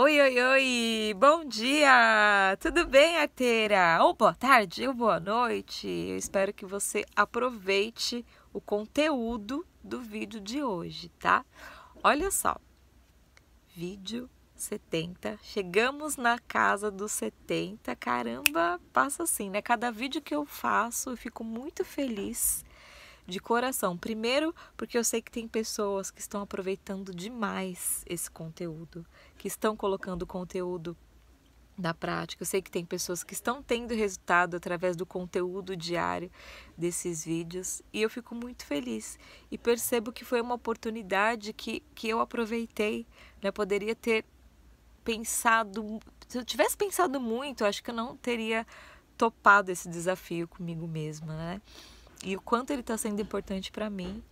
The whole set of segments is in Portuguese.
Oi, oi, oi! Bom dia! Tudo bem, arteira? Ou boa tarde, ou boa noite! Eu espero que você aproveite o conteúdo do vídeo de hoje, tá? Olha só, vídeo 70, chegamos na casa dos 70, caramba, passa assim, né? Cada vídeo que eu faço eu fico muito feliz de coração. Primeiro, porque eu sei que tem pessoas que estão aproveitando demais esse conteúdo, que estão colocando conteúdo na prática. Eu sei que tem pessoas que estão tendo resultado através do conteúdo diário desses vídeos e eu fico muito feliz e percebo que foi uma oportunidade que, que eu aproveitei. Né? Eu poderia ter pensado, se eu tivesse pensado muito, eu acho que eu não teria topado esse desafio comigo mesma, né? e o quanto ele está sendo importante para mim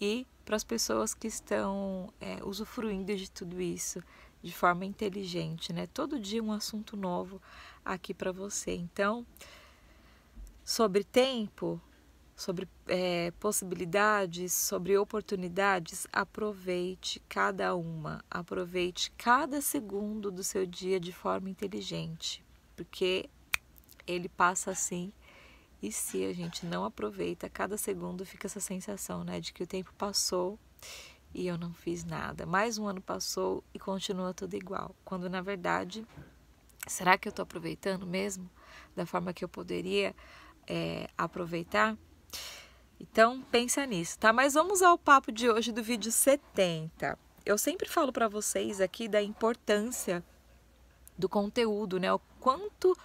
e para as pessoas que estão é, usufruindo de tudo isso de forma inteligente, né? Todo dia um assunto novo aqui para você. Então, sobre tempo, sobre é, possibilidades, sobre oportunidades, aproveite cada uma, aproveite cada segundo do seu dia de forma inteligente, porque ele passa assim e se a gente não aproveita, cada segundo fica essa sensação, né, de que o tempo passou e eu não fiz nada. Mais um ano passou e continua tudo igual. Quando na verdade, será que eu estou aproveitando mesmo da forma que eu poderia é, aproveitar? Então pensa nisso, tá? Mas vamos ao papo de hoje do vídeo 70. Eu sempre falo para vocês aqui da importância do conteúdo, né? O quanto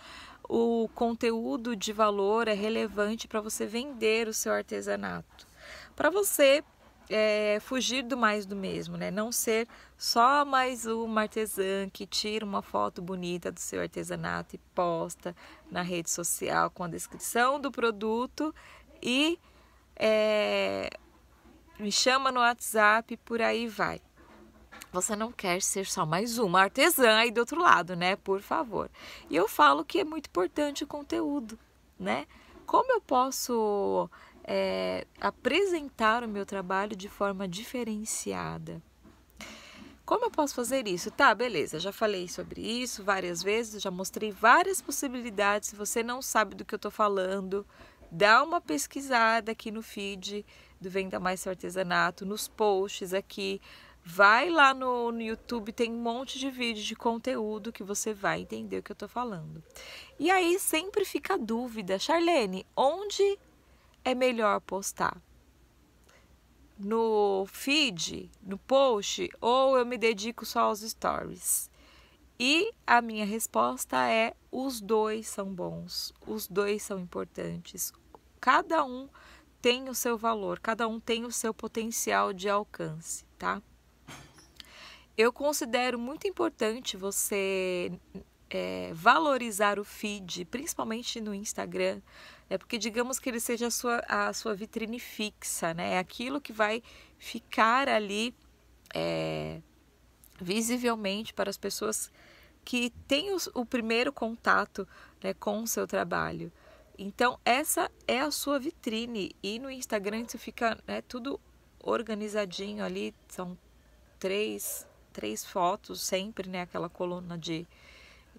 o conteúdo de valor é relevante para você vender o seu artesanato. Para você é, fugir do mais do mesmo, né? Não ser só mais uma artesã que tira uma foto bonita do seu artesanato e posta na rede social com a descrição do produto e é, me chama no WhatsApp e por aí vai. Você não quer ser só mais uma artesã aí do outro lado, né? Por favor. E eu falo que é muito importante o conteúdo, né? Como eu posso é, apresentar o meu trabalho de forma diferenciada? Como eu posso fazer isso? Tá, beleza, já falei sobre isso várias vezes, já mostrei várias possibilidades. Se você não sabe do que eu tô falando, dá uma pesquisada aqui no feed do Venda Mais Seu Artesanato, nos posts aqui Vai lá no, no YouTube, tem um monte de vídeo de conteúdo que você vai entender o que eu tô falando. E aí sempre fica a dúvida, Charlene, onde é melhor postar? No feed, no post, ou eu me dedico só aos stories? E a minha resposta é: os dois são bons, os dois são importantes. Cada um tem o seu valor, cada um tem o seu potencial de alcance, tá? eu considero muito importante você é, valorizar o feed, principalmente no Instagram, né? porque digamos que ele seja a sua, a sua vitrine fixa, né? É aquilo que vai ficar ali é, visivelmente para as pessoas que têm o primeiro contato né, com o seu trabalho. Então, essa é a sua vitrine. E no Instagram isso fica né, tudo organizadinho ali, são três três fotos sempre, né? Aquela coluna de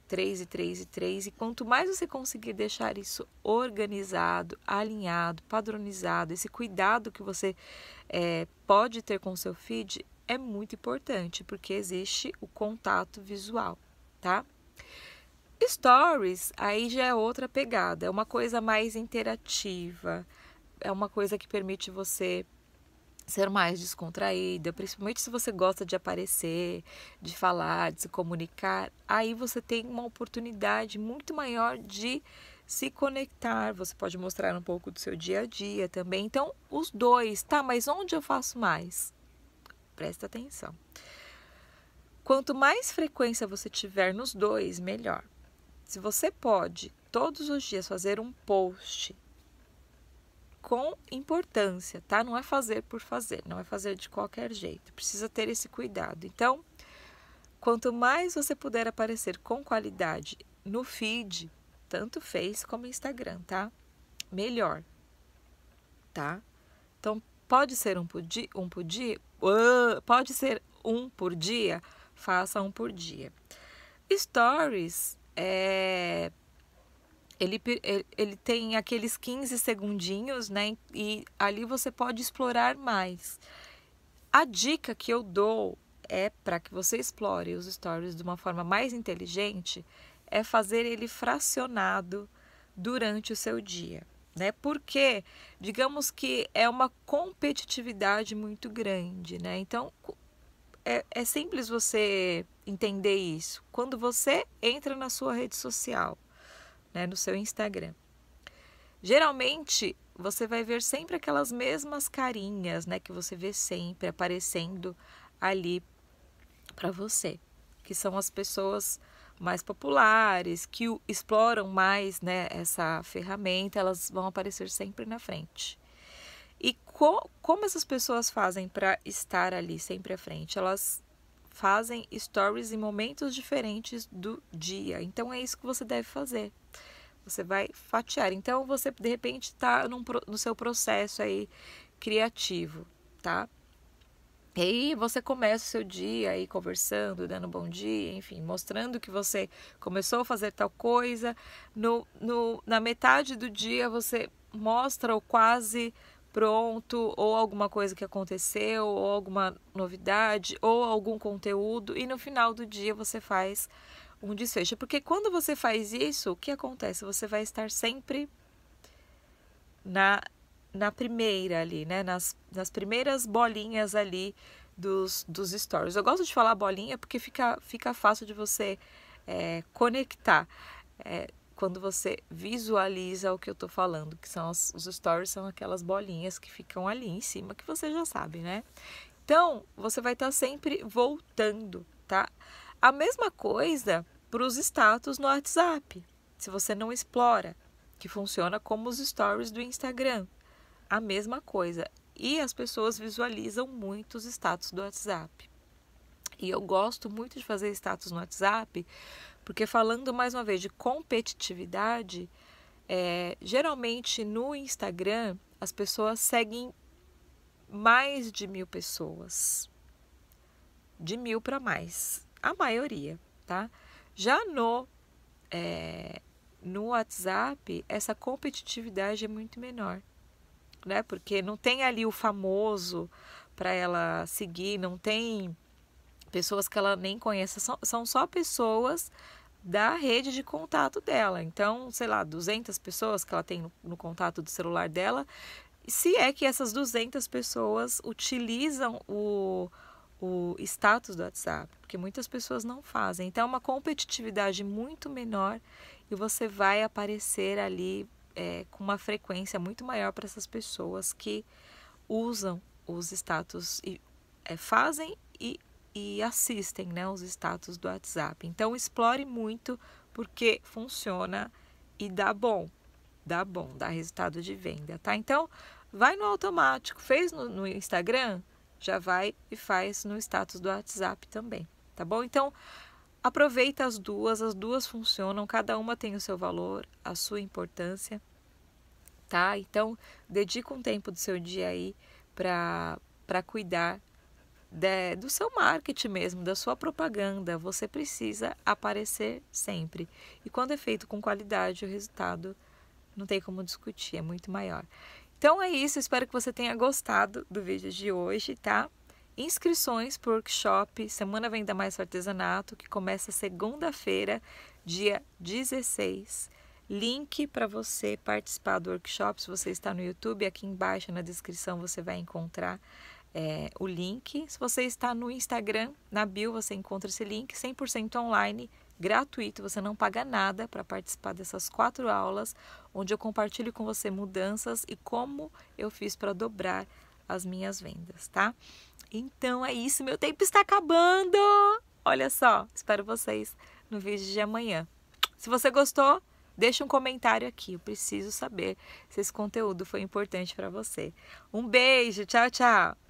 três e três e três. E quanto mais você conseguir deixar isso organizado, alinhado, padronizado, esse cuidado que você é, pode ter com o seu feed é muito importante, porque existe o contato visual, tá? Stories aí já é outra pegada, é uma coisa mais interativa, é uma coisa que permite você ser mais descontraída, principalmente se você gosta de aparecer, de falar, de se comunicar, aí você tem uma oportunidade muito maior de se conectar, você pode mostrar um pouco do seu dia a dia também. Então, os dois, tá? Mas onde eu faço mais? Presta atenção. Quanto mais frequência você tiver nos dois, melhor. Se você pode todos os dias fazer um post com importância, tá? Não é fazer por fazer, não é fazer de qualquer jeito. Precisa ter esse cuidado. Então, quanto mais você puder aparecer com qualidade no feed, tanto Face como Instagram, tá? Melhor, tá? Então, pode ser um por dia, um por dia, uh, pode ser um por dia, faça um por dia. Stories é ele, eh, ele tem aqueles 15 segundinhos, né? E ali você pode explorar mais. A dica que eu dou é para que você explore os stories de uma forma mais inteligente, é fazer ele fracionado durante o seu dia, né? Porque digamos que é uma competitividade muito grande, né? Então é, é simples você entender isso. Quando você entra na sua rede social né, no seu Instagram. Geralmente você vai ver sempre aquelas mesmas carinhas, né, que você vê sempre aparecendo ali para você, que são as pessoas mais populares, que exploram mais, né, essa ferramenta, elas vão aparecer sempre na frente. E co como essas pessoas fazem para estar ali sempre à frente? Elas fazem stories em momentos diferentes do dia. Então é isso que você deve fazer. Você vai fatiar. Então você de repente está no seu processo aí criativo, tá? E aí você começa o seu dia aí conversando, dando bom dia, enfim, mostrando que você começou a fazer tal coisa. No, no, na metade do dia você mostra ou quase pronto, ou alguma coisa que aconteceu, ou alguma novidade, ou algum conteúdo, e no final do dia você faz um desfecho. Porque quando você faz isso, o que acontece? Você vai estar sempre na, na primeira ali, né? Nas, nas primeiras bolinhas ali dos, dos stories. Eu gosto de falar bolinha porque fica, fica fácil de você é, conectar. É, quando você visualiza o que eu estou falando, que são as, os stories, são aquelas bolinhas que ficam ali em cima, que você já sabe, né? Então, você vai estar tá sempre voltando, tá? A mesma coisa para os status no WhatsApp, se você não explora, que funciona como os stories do Instagram. A mesma coisa. E as pessoas visualizam muito os status do WhatsApp. E eu gosto muito de fazer status no WhatsApp porque falando mais uma vez de competitividade, é, geralmente no Instagram as pessoas seguem mais de mil pessoas, de mil para mais, a maioria, tá? Já no é, no WhatsApp essa competitividade é muito menor, né? Porque não tem ali o famoso para ela seguir, não tem pessoas que ela nem conhece, são, são só pessoas da rede de contato dela. Então, sei lá, 200 pessoas que ela tem no, no contato do celular dela, se é que essas 200 pessoas utilizam o, o status do WhatsApp, porque muitas pessoas não fazem. Então, é uma competitividade muito menor e você vai aparecer ali é, com uma frequência muito maior para essas pessoas que usam os status e é, fazem e assistem né, os status do WhatsApp. Então explore muito porque funciona e dá bom, dá bom, dá resultado de venda, tá? Então vai no automático, fez no, no Instagram, já vai e faz no status do WhatsApp também, tá bom? Então aproveita as duas, as duas funcionam, cada uma tem o seu valor, a sua importância, tá? Então dedica um tempo do seu dia aí para para cuidar de, do seu marketing mesmo, da sua propaganda. Você precisa aparecer sempre. E quando é feito com qualidade, o resultado não tem como discutir, é muito maior. Então é isso, espero que você tenha gostado do vídeo de hoje, tá? Inscrições para o workshop Semana Venda Mais Artesanato, que começa segunda-feira, dia 16. Link para você participar do workshop, se você está no YouTube, aqui embaixo na descrição você vai encontrar é, o link. Se você está no Instagram, na bio você encontra esse link 100% online, gratuito, você não paga nada para participar dessas quatro aulas, onde eu compartilho com você mudanças e como eu fiz para dobrar as minhas vendas, tá? Então é isso, meu tempo está acabando! Olha só, espero vocês no vídeo de amanhã. Se você gostou, deixa um comentário aqui. Eu preciso saber se esse conteúdo foi importante para você. Um beijo, tchau, tchau!